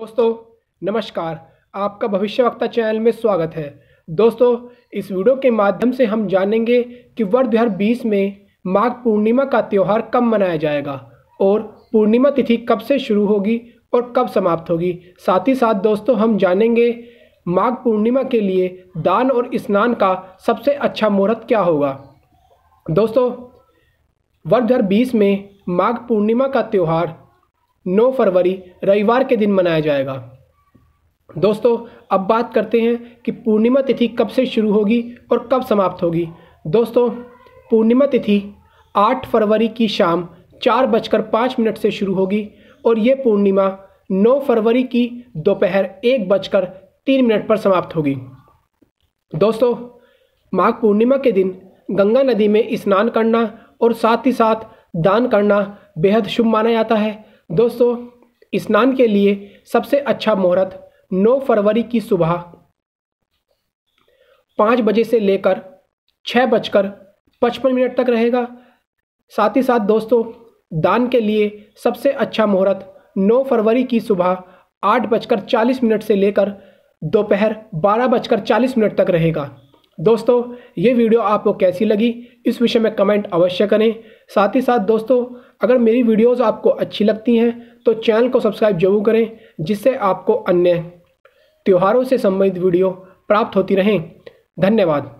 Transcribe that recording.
दोस्तों नमस्कार आपका भविष्य वक्ता चैनल में स्वागत है दोस्तों इस वीडियो के माध्यम से हम जानेंगे कि वर्ष दो में माघ पूर्णिमा का त्यौहार कब मनाया जाएगा और पूर्णिमा तिथि कब से शुरू होगी और कब समाप्त होगी साथ ही साथ दोस्तों हम जानेंगे माघ पूर्णिमा के लिए दान और स्नान का सबसे अच्छा मुहूर्त क्या होगा दोस्तों वर्ष दो में माघ पूर्णिमा का त्यौहार 9 फरवरी रविवार के दिन मनाया जाएगा दोस्तों अब बात करते हैं कि पूर्णिमा तिथि कब से शुरू होगी और कब समाप्त होगी दोस्तों पूर्णिमा तिथि 8 फरवरी की शाम चार बजकर पाँच मिनट से शुरू होगी और ये पूर्णिमा 9 फरवरी की दोपहर एक बजकर तीन मिनट पर समाप्त होगी दोस्तों माघ पूर्णिमा के दिन गंगा नदी में स्नान करना और साथ ही साथ दान करना बेहद शुभ माना जाता है दोस्तों स्नान के लिए सबसे अच्छा मुहूर्त 9 फरवरी की सुबह पाँच बजे से लेकर छः बजकर पचपन मिनट तक रहेगा साथ ही साथ दोस्तों दान के लिए सबसे अच्छा मुहूर्त 9 फरवरी की सुबह आठ बजकर चालीस मिनट से लेकर दोपहर बारह बजकर चालीस मिनट तक रहेगा दोस्तों ये वीडियो आपको कैसी लगी इस विषय में कमेंट अवश्य करें साथ ही साथ दोस्तों अगर मेरी वीडियोस आपको अच्छी लगती हैं तो चैनल को सब्सक्राइब जरूर करें जिससे आपको अन्य त्योहारों से संबंधित वीडियो प्राप्त होती रहें धन्यवाद